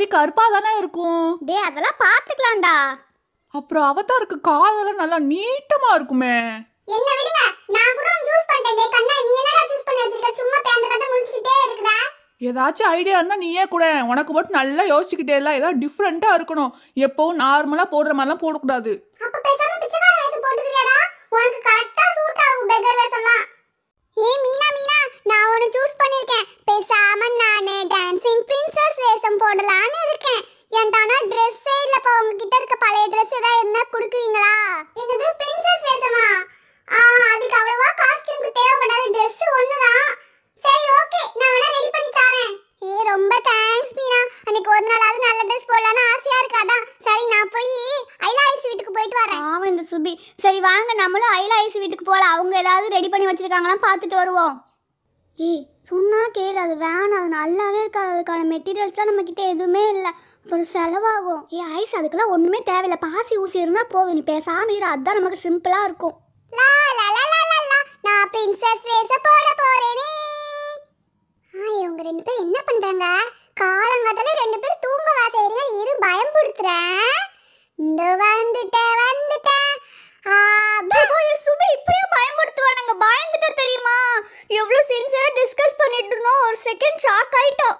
முடி கருப்பா தானே இருக்கும் டே அதெல்லாம் பாத்துக்கலாம்டா அப்புறம் அவதாருக்கு காதெல்லாம் நல்லா நீட்டமா இருக்குமே என்ன விடுங்க நான் கூட ஜூஸ் பண்ணிட்டேன் டே கண்ணா நீ என்னடா ஜூஸ் பண்ணி வச்சிருக்க சும்மா பேந்த கதை முடிச்சிட்டே இருக்கடா ஏதாச்சும் ஐடியா இருந்தால் நீயே கூட உனக்கு மட்டும் நல்லா யோசிச்சுக்கிட்டே இல்லை ஏதாவது டிஃப்ரெண்ட்டாக இருக்கணும் எப்பவும் நார்மலாக போடுற மாதிரிலாம் போடக்கூடாது அப்போ பேசாம பிச்சைக்கார வேஷம் போட்டுக்கிறியாடா உனக்கு கரெக்டா சூட் ஆகும் பெகர் வேஷம்லாம் ஏய் மீனா மீனா நான் ஒன்னு சூஸ் பண்ணிருக்கேன் பேசாம நானே டான்சிங் பிரின்சஸ் வேஷம் போடலாம் நம்மளும் ஐலாயசி வீட்டுக்கு போகலாம் அவங்க ஏதாவது ரெடி பண்ணி வச்சுருக்காங்களாம் பார்த்துட்டு வருவோம் ஏய் சொன்னால் கேள் அது வேணாம் அது நல்லாவே இருக்காது அதுக்கான மெட்டீரியல்ஸ்லாம் நம்மக்கிட்ட எதுவுமே இல்லை அப்புறம் செலவாகும் ஏ ஐஸ் அதுக்கெல்லாம் ஒன்றுமே தேவையில்லை பாசி ஊசி இருந்தால் போதும் நீ பேசாமல் இரு அதுதான் நமக்கு சிம்பிளாக இருக்கும் நான் பிரின்சஸ் வேஷ போட போறேனே ஆ இவங்க ரெண்டு பேரும் என்ன பண்றாங்க காலங்காத்தால ரெண்டு பேரும் தூங்க வாசையில இரு பயம் பிடித்துறேன் இந்த வந்துட்டேன் வந்துட்டேன் பாபாய சுபி இப்படியே பயமுறுத்துவார் நாங்க பயந்துட்டோம் தெரியுமா எவ்வளவு சின்சியரா டிஸ்கஸ் பண்ணிட்டு இருந்தோம் ஒரு செகண்ட் ஷாக் ஆயிட்டோம்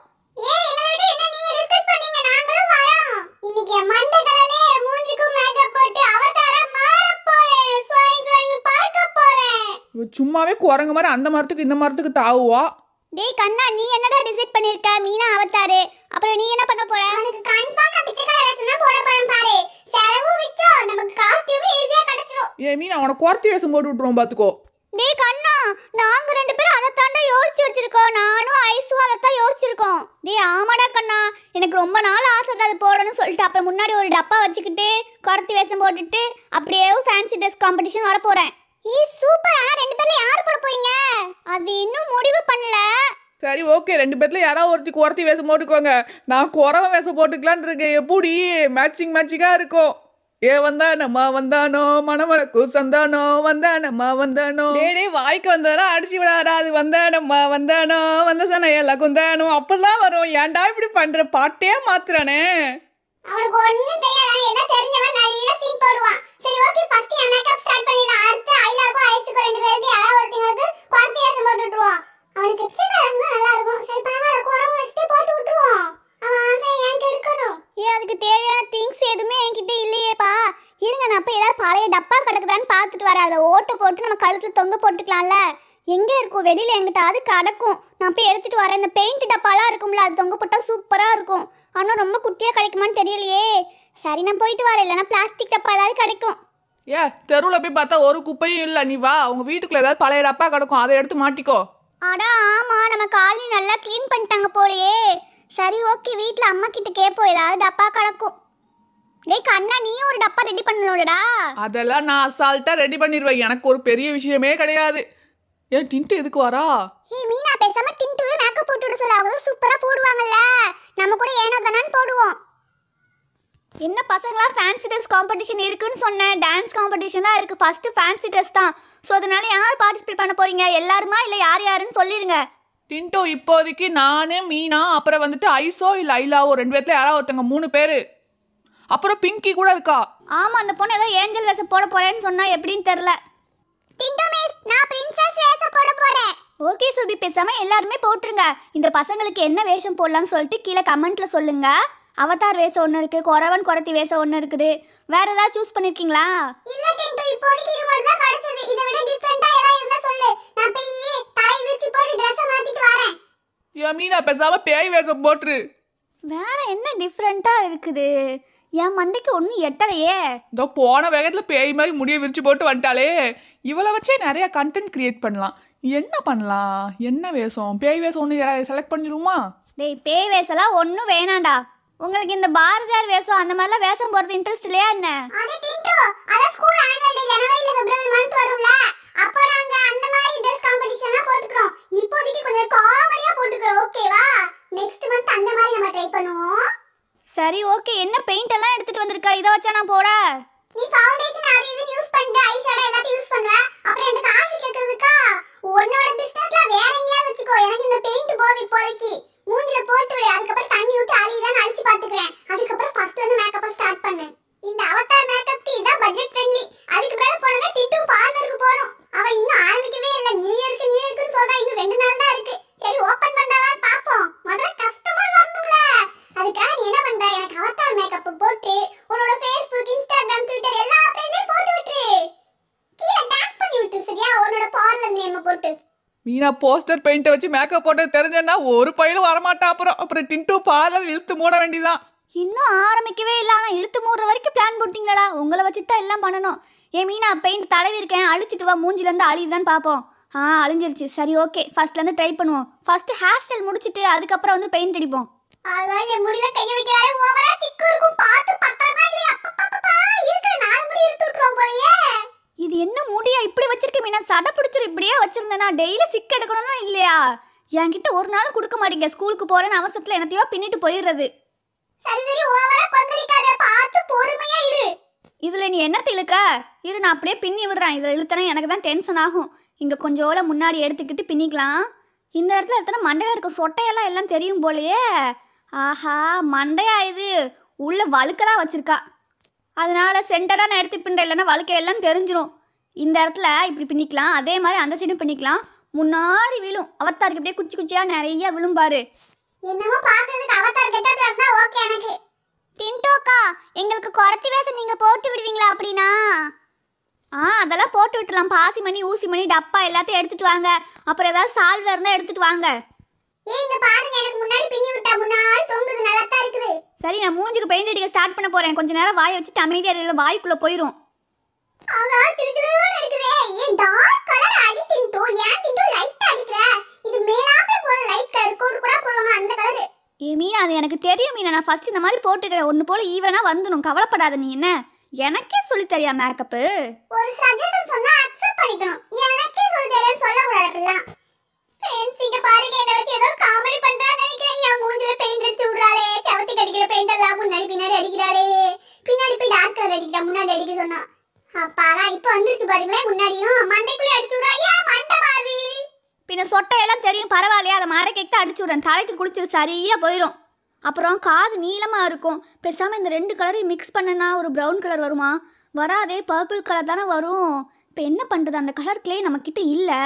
ஏய் எங்கள்ட்ட என்ன நீங்க டிஸ்கஸ் பண்ணீங்க நாங்களும் வரோம் இன்னைக்கு மண்டை கலலே மூஞ்சிக்கும் மேக்கப் போட்டு அவதாரா மாற போறேன் ஸ்வைங் ஸ்வைங் பார்க்க போறேன் சும்மாவே குரங்கு மாதிரி அந்த மரத்துக்கு இந்த மரத்துக்கு தாவுவா டேய் கண்ணா நீ என்னடா டிசைட் பண்ணிருக்க மீனா அவதாரே அப்புறம் நீ என்ன பண்ண போற உனக்கு ஜெமி நான் உனக்கு குறத்தி வேஷம் போட்டு விட்டுருவோம் பார்த்துக்கோ டேய் கண்ணா நாங்க ரெண்டு பேரும் அதை தாண்டா யோசிச்சு வச்சிருக்கோம் நானும் ஐசும் அதைத்தான் யோசிச்சிருக்கோம் டேய் ஆமாடா கண்ணா எனக்கு ரொம்ப நாள் ஆசை அது போடணும்னு சொல்லிட்டு அப்புறம் முன்னாடி ஒரு டப்பா வச்சுக்கிட்டு குறத்தி வேஷம் போட்டுட்டு அப்படியே ஃபேன்சி ட்ரெஸ் காம்படிஷன் வர போறேன் ஈ சூப்பர் ஆனா ரெண்டு பேர்ல யார் போட போறீங்க அது இன்னும் முடிவு பண்ணல சரி ஓகே ரெண்டு பேர்த்துல யாராவது ஒருத்தி குறத்தி வேஷம் போட்டுக்கோங்க நான் குறவை வேஷம் போட்டுக்கலான் இருக்கேன் எப்படி மேட்சிங் மேட்சிங்கா இருக்கும் ஏ வந்தானம்மா வந்தானோ மணமலக்கு சந்தானோ வந்தானம்மா வந்தானோ ஏடே வாய்க்கு வந்ததெல்லாம் அடிச்சு விடாரா அது வந்தானம்மா வந்தானோ வந்த சன எல்லா குந்தானோ அப்பெல்லாம் வரும் ஏன்டா இப்படி பண்ற பாட்டே மாத்துறானே அவனுக்கு ஏ அதுக்கு தேவையான கிடக்குதான்னு பார்த்துட்டு வர அதில் ஓட்டை போட்டு நம்ம கழுத்தில் தொங்க போட்டுக்கலாம்ல எங்கே இருக்கும் வெளியில் எங்கிட்ட அது கிடக்கும் நான் போய் எடுத்துகிட்டு வரேன் இந்த பெயிண்ட் டப்பாலாம் இருக்கும்ல அது தொங்க போட்டால் சூப்பராக இருக்கும் ஆனால் ரொம்ப குட்டியாக கிடைக்குமான்னு தெரியலையே சரி நான் போயிட்டு வரேன் இல்லைனா பிளாஸ்டிக் டப்பா ஏதாவது கிடைக்கும் ஏ தெருவில் போய் பார்த்தா ஒரு குப்பையும் இல்லை நீ வா உங்கள் வீட்டுக்குள்ளே ஏதாவது பழைய டப்பா கிடக்கும் அதை எடுத்து மாட்டிக்கோ அடா ஆமாம் நம்ம காலனி நல்லா க்ளீன் பண்ணிட்டாங்க போலையே சரி ஓகே வீட்டில் அம்மா கிட்ட கேட்போம் ஏதாவது டப்பா கிடக்கும் டேய் கண்ணா நீ ஒரு டப்பா ரெடி பண்ணலோடா அதெல்லாம் நான் அசால்ட்டா ரெடி பண்ணிடுவேன் எனக்கு ஒரு பெரிய விஷயமே கிடையாது ஏன் டிண்ட் எதுக்கு வரா ஏய் மீனா பேசாம டிண்ட்வே மேக்கப் போட்டுட சொல்ல அவங்க சூப்பரா போடுவாங்கல்ல நம்ம கூட ஏனோ தானன்னு போடுவோம் என்ன பசங்களா ஃபேன்சி ட்ரெஸ் காம்படிஷன் இருக்குன்னு சொன்னேன் டான்ஸ் காம்படிஷன்லாம் இருக்கு ஃபர்ஸ்ட் ஃபேன்சி ட்ரெஸ் தான் ஸோ அதனால யார் பார்ட்டிசிபேட் பண்ண போறீங்க எல்லாருமா இல்லை யார் யாருன்னு சொல்லிடுங்க டிண்டோ இப்போதைக்கு நான் மீனா அப்புறம் வந்துட்டு ஐசோ இல்லை ஐலாவோ ரெண்டு பேர்த்துல யாராவது ஒருத்தங்க மூணு பேர் அப்புறம் பிங்கி கூட இருக்கா ஆமா அந்த பொண்ணு ஏதோ ஏஞ்சல் வேஷம் போட போறேன்னு சொன்னா எப்படின்னு தெரியல டிண்டோ மிஸ் நான் பிரின்சஸ் வேஷம் போட போறேன் ஓகே சுபி பேசாம எல்லாருமே போட்டுருங்க இந்த பசங்களுக்கு என்ன வேஷம் போடலாம்னு சொல்லிட்டு கீழே கமெண்ட்ல சொல்லுங்க அவதார் வேஷம் ஒன்று இருக்கு குறவன் குறத்தி வேஷம் ஒன்று இருக்குது வேற ஏதாவது சூஸ் பண்ணிருக்கீங்களா இல்ல டிண்டு இப்போதைக்கு இது மட்டும் தான் கிடைச்சது இதை விட டிஃபரெண்டா ஏதாவது இருந்தா சொல்லு நான் போய் தலை வச்சு போட்டு டிரஸ் மாத்திட்டு வரேன் யமீனா பேசாம பேய் வேஷம் போட்டுரு வேற என்ன டிஃப்ரெண்டா இருக்குது என் மண்டைக்கு ஒன்றும் எட்டலையே இதோ போன வேகத்தில் பேய் மாதிரி முடிய விரிச்சு போட்டு வந்துட்டாலே இவளை வச்சே நிறையா கண்டென்ட் க்ரியேட் பண்ணலாம் என்ன பண்ணலாம் என்ன வேஷம் பேய் வேஷம் ஒன்று செலக்ட் பண்ணிடுமா டேய் பேய் வேஷம்லாம் ஒன்றும் வேணாண்டா உங்களுக்கு இந்த பாரதியார் வேஷம் அந்த மாதிரிலாம் வேஷம் போகிறது இன்ட்ரெஸ்ட் இல்லையா என்ன இப்போதைக்கு கொஞ்சம் காமெடியா போட்டுக்கிறோம் ஓகேவா நெக்ஸ்ட் மந்த் அந்த மாதிரி நம்ம ட்ரை பண்ணுவோம் சரி ஓகே என்ன பெயிண்ட் எல்லாம் எடுத்துட்டு வந்திருக்கா இதை வச்சா நான் போட நீ ஃபவுண்டேஷன் நான் போஸ்டர் பெயிண்ட்டை வச்சு மேக்கப் போட்டது தெரிஞ்சேன்னா ஒரு பயிலும் வரமாட்டா அப்புறம் அப்புறம் டிண்டு பார்லர் இழுத்து மூட வேண்டியதான் இன்னும் ஆரம்பிக்கவே இல்லை ஆனால் இழுத்து மூடுற வரைக்கும் பிளான் போட்டிங்களடா உங்களை வச்சு தான் எல்லாம் பண்ணணும் ஏ மீனா பெயிண்ட் தடவி இருக்கேன் அழிச்சிட்டு வா மூஞ்சிலேருந்து அழியுதான்னு பார்ப்போம் ஆ அழிஞ்சிருச்சு சரி ஓகே ஃபர்ஸ்ட்லேருந்து ட்ரை பண்ணுவோம் ஃபர்ஸ்ட் ஹேர் ஸ்டைல் முடிச்சுட்டு அதுக்கப்புறம் வந்து பெயிண்ட் அடிப்போம் அதான் என் முடியல கைய வைக்கிறாரு ஓவரா சிக்கு இருக்கும் பார்த்து இருக்க முடி இது என்ன இப்படி வச்சிருக்கேன் மீனா சடை பிடிச்சிரு இப்படியே வச்சிருந்தேனா டெய்லி சிக் எடுக்கணும்னா இல்லையா என்கிட்ட ஒரு நாள் கொடுக்க மாட்டீங்க ஸ்கூலுக்கு போறேன்னு அவசரத்துல என்னத்தையோ பின்னிட்டு போயிடுறது சரி சரி ஓவரா கொந்தளிக்காத பாத்து பொறுமையா இரு இதுல நீ என்ன தெளுக்க இரு நான் அப்படியே பின்னி விடுறேன் இதுல இழுத்தனா எனக்கு தான் டென்ஷன் ஆகும் இங்க கொஞ்சோல முன்னாடி எடுத்துக்கிட்டு பின்னிக்கலாம் இந்த இடத்துல எத்தனை மண்டையா இருக்கும் சொட்டையெல்லாம் எல்லாம் தெரியும் போலயே ஆஹா மண்டையா இது உள்ள வழுக்கதான் வச்சிருக்கா அதனால சென்டராக நான் எடுத்து பின்ன இல்லைன்னா எல்லாம் தெரிஞ்சிடும் இந்த இடத்துல இப்படி பின்னிக்கலாம் அதே மாதிரி அந்த சைடும் பின்னிக்கலாம் முன்னாடி விழும் அவத்தாருக்கு அப்படியே குச்சி குச்சியாக நிறைய விழும் பாரு என்னமோ பார்க்கறதுக்கு அவத்தார் கெட்டப்ல இருந்தா ஓகே எனக்கு டின்டோக்கா எங்களுக்கு குறத்தி வேஷம் நீங்க போட்டு விடுவீங்களா அப்படினா ஆ அதெல்லாம் போட்டு விட்டுலாம் பாசி மணி ஊசி மணி டப்பா எல்லாத்தையும் எடுத்துட்டு வாங்க அப்புறம் ஏதாவது சால்வை இருந்தா எடுத்துட்டு வாங்க இங்க பாருங்க எனக்கு முன்னாடி பின்னி விட்டா முன்னாடி தொங்குது நல்லா தான் இருக்குது சரி நான் மூஞ்சுக்கு பெயிண்ட் அடிக்க ஸ்டார்ட் பண்ண போறேன் கொஞ்ச நேரம் வாயை வச்சுட்டு அமைதியா இருங்க வாய்க்குள்ள போயிரும் ஆகா ஏன் டார்க் கலர் அடி டிண்டோ ஏன் டிண்டோ இது மேலாப்ல போற லைட் கலர் கோட் கூட போடுவாங்க அந்த கலர் ஏ அது எனக்கு தெரியும் மீனா நான் ஃபர்ஸ்ட் இந்த மாதிரி போட்டுக்கிற ஒன்று போல ஈவனா வந்துடும் கவலைப்படாத நீ என்ன எனக்கே சொல்லி தெரியா மேக்கப் ஒரு சஜஷன் சொன்னா அக்செப்ட் பண்ணிக்கணும் எனக்கே சொல்லி தெரியும் சொல்ல கூடாதுல்ல ஃப்ரெண்ட்ஸ் இங்க பாருங்க என்ன வச்சு ஏதோ காமெடி பண்றா நினைக்கிறேன் என் மூஞ்சில பெயிண்ட் அடிச்சு விடுறாளே சவத்துக்கு அடிக்கிற பெயிண்ட் எல்லாம் முன்னாடி பின்னாடி அடிக்கிறாளே பின்னாடி போய் டார்க் கலர் அடிக்கிறா முன்னாடி அடிக்க சொன்னா அப்பாடா இப்போ வந்துருச்சு பாருங்களேன் முன்னாடியும் மண்டைக்குள்ளே அடிச்சு விடுறாயா மண்டை மாதிரி பின்ன சொட்டையெல்லாம் தெரியும் பரவாயில்லையா அதை மறைக்கேக்கு தான் அடிச்சு விடுறேன் தலைக்கு குளிச்சு சரியாக போயிடும் அப்புறம் காது நீளமாக இருக்கும் பேசாமல் இந்த ரெண்டு கலரையும் மிக்ஸ் பண்ணனா ஒரு ப்ரௌன் கலர் வருமா வராதே பர்பிள் கலர் தானே வரும் இப்போ என்ன பண்ணுறது அந்த கலர் கிளே நம்மக்கிட்ட இல்லை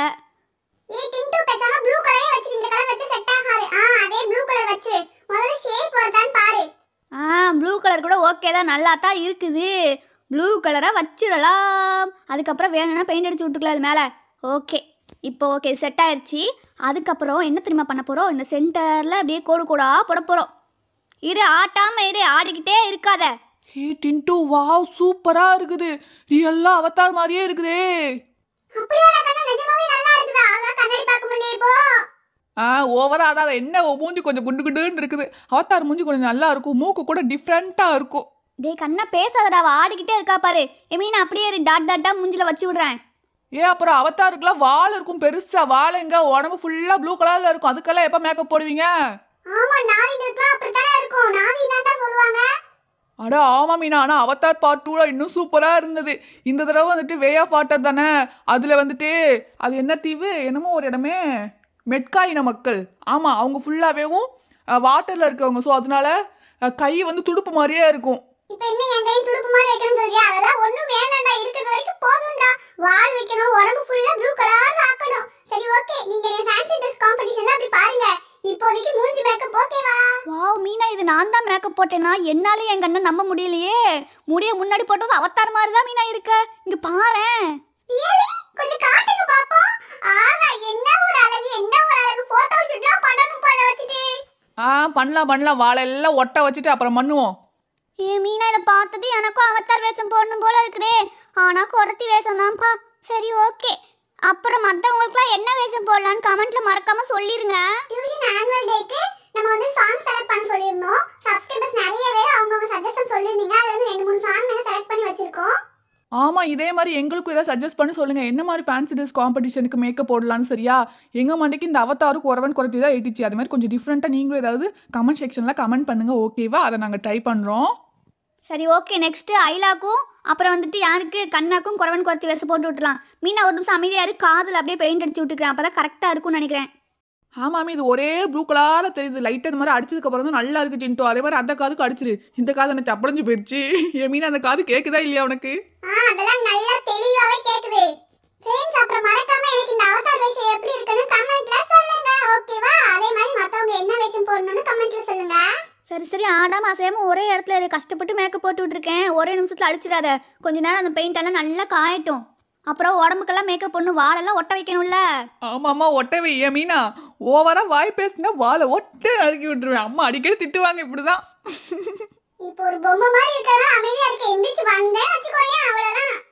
ஏய் டிண்டு பேசாம ப்ளூ கலரே வச்சு இந்த கலர் வச்சு செட் ஆகாது ஆ அதே ப்ளூ கலர் வச்சு முதல்ல ஷேப் வருதான்னு பாரு ஆ ப்ளூ கலர் கூட ஓகே தான் நல்லா தான் இருக்குது ப்ளூ கலராக வச்சிடலாம் அதுக்கப்புறம் வேணும்னா பெயிண்ட் அடித்து விட்டுக்கலாம் அது மேலே ஓகே இப்போ ஓகே செட் ஆயிடுச்சு அதுக்கப்புறம் என்ன திரும்ப பண்ண போகிறோம் இந்த சென்டரில் அப்படியே கோடு கோடாக போட போகிறோம் இரு ஆட்டாமல் இரு ஆடிக்கிட்டே இருக்காத ஹே டின்டூ வாவ் சூப்பரா இருக்குது ரியல்லா அவதார் மாதிரியே இருக்குதே ஆ ஓவரா ஆடாத என்ன மூஞ்சி கொஞ்சம் குண்டு குண்டுன்னு இருக்குது அவதார் மூஞ்சி கொஞ்சம் நல்லா இருக்கும் மூக்கு கூட டிஃப்ரெண்ட்டாக இருக்கும் டேய் கண்ணா பேசாதடா அவ ஆடிக்கிட்டே இருக்கா பாரு ஏ மீன் அப்படியே டாட் டாட்டா மூஞ்சில வச்சு விடுறேன் ஏன் அப்புறம் அவத்தாருக்குலாம் வால் இருக்கும் பெருசா வால் எங்க உடம்பு ஃபுல்லா ப்ளூ கலர்ல இருக்கும் அதுக்கெல்லாம் எப்ப மேக்கப் போடுவீங்க ஆமா நாவிகளுக்குலாம் அப்படித்தானே இருக்கும் நாரி தான் சொல்லுவாங்க அட ஆமா மீனா ஆனா அவத்தார் பார்ட் டூல இன்னும் சூப்பரா இருந்தது இந்த தடவை வந்துட்டு வே ஆஃப் வாட்டர் தானே அதுல வந்துட்டு அது என்ன தீவு என்னமோ ஒரு இடமே மெட்காயின மக்கள் ஆமா அவங்க ஃபுல்லாவேவும் வாட்டர்ல இருக்கவங்க ஸோ அதனால கை வந்து துடுப்பு மாதிரியே இருக்கும் இப்போ இன்னும் என் கை துடுப்பு மாதிரி வைக்கணும்னு சொல்றியா அதெல்லாம் ஒன்றும் வேணாம்டா இருக்கிறது வரைக்கும் போதும்டா வால் வைக்கணும் உடம்பு ஃபுல்லா ப்ளூ கலர்ல ஆக்கணும் சரி ஓகே நீங்க என் ஃபேன்சி ட்ரெஸ் காம்படிஷன்ல அப்படி பாருங்க இப்போதைக்கு மூஞ்சி மேக்கப் ஓகேவா வாவ் மீனா இது நான் தான் மேக்கப் போட்டேனா என்னாலே எங்க அண்ணன் நம்ப முடியலையே முடிய முன்னாடி போட்டது அவத்தார் மாதிரி தான் மீனா இருக்க இங்க பாறேன் கொஞ்சம் காட்டுங்க பாப்போம் ஆஹா என்ன ஒரு அழகு என்ன ஒரு அழகு போட்டோ ஷூட்லாம் பண்ணணும் போல வச்சிட்டு ஆ பண்ணலாம் பண்ணலாம் வாழை எல்லாம் ஒட்ட வச்சுட்டு அப்புறம் பண்ணுவோம் ஏ மீனா இதை பார்த்தது எனக்கும் அவத்தார் வேஷம் போடணும் போல இருக்குதே ஆனால் குரத்தி வேஷம் தான்ப்பா சரி ஓகே அப்புறம் மற்றவங்களுக்குலாம் என்ன வேஷம் போடலான்னு கமெண்ட்ல மறக்காம சொல்லிருங்க ஆனுவல் டேக்கு நம்ம வந்து சாங் செலக்ட் பண்ண சொல்லியிருந்தோம் சப்ஸ்கிரைபர்ஸ் நிறையவே அவங்கவுங்க சஜஷன் சொல்லியிருந்தீங்க அது வந்து ரெண்டு மூணு சாங் நாங்கள் செலக்ட் பண்ணி வச்சிருக்கோம் ஆமாம் இதே மாதிரி எங்களுக்கும் எதாவது சஜஸ்ட் பண்ணி சொல்லுங்கள் என்ன மாதிரி ஃபேன்சி ட்ரெஸ் காம்படிஷனுக்கு மேக்கப் போடலான்னு சரியா எங்கள் மண்டைக்கு இந்த அவத்தாரும் குறவன் குறைச்சி தான் ஏட்டிச்சு அது மாதிரி கொஞ்சம் டிஃப்ரெண்ட்டாக நீங்களும் ஏதாவது கமெண்ட் செக்ஷனில் கமெண்ட் பண்ணுங்க ஓகேவா அதை நாங்கள் ட்ரை பண்ணுறோம் சரி ஓகே நெக்ஸ்ட்டு ஐலாக்கும் அப்புறம் வந்துட்டு யாருக்கு கண்ணாக்கும் குறவன் குறத்தி வேச போட்டு விட்டுலாம் மீனா ஒரு நிமிஷம் அமைதியாரு இருக்கு காதில் அப்படியே பெயிண்ட் அடிச்சு விட்டுக்கிறேன் அப்போ தான் கரெக்டாக இருக்கும்னு நினைக்கிறேன் ஆமாம் இது ஒரே ப்ளூ கலரில் தெரியுது லைட் அந்த மாதிரி அடிச்சதுக்கு அப்புறம் தான் நல்லா இருக்கு ஜின்டோ அதே மாதிரி அந்த காதுக்கு அடிச்சிரு இந்த காது என்ன சப்பளஞ்சு போயிடுச்சு என் மீன் அந்த காது கேட்குதா இல்லையா உனக்கு நல்லா அப்புறம் எப்படி ஓகேவா அதே மாதிரி என்ன வேஷம் போடணும்னு கமெண்ட்ல சொல்லுங்க சரி சரி ஆடாமல் அசையாம ஒரே இடத்துல இரு கஷ்டப்பட்டு மேக்கப் போட்டு விட்ருக்கேன் ஒரே நிமிஷத்தில் அழிச்சிடாத கொஞ்ச நேரம் அந்த எல்லாம் நல்லா காயட்டும் அப்புறம் உடம்புக்கெல்லாம் மேக்கப் பண்ணு வாழெல்லாம் ஒட்ட வைக்கணும்ல ஆமாம்மா ஒட்ட வை ஏ மீனா ஓவராக வாய் பேசுனா வாழை ஒட்ட அறுக்கி விட்டுருவேன் அம்மா அடிக்கடி திட்டுவாங்க இப்படிதான் இப்போ ஒரு பொம்மை மாதிரி இருக்கா அமைதியா இருக்க எந்திரிச்சு வந்தேன் வச்சுக்கோயேன் அவ்வளோதான்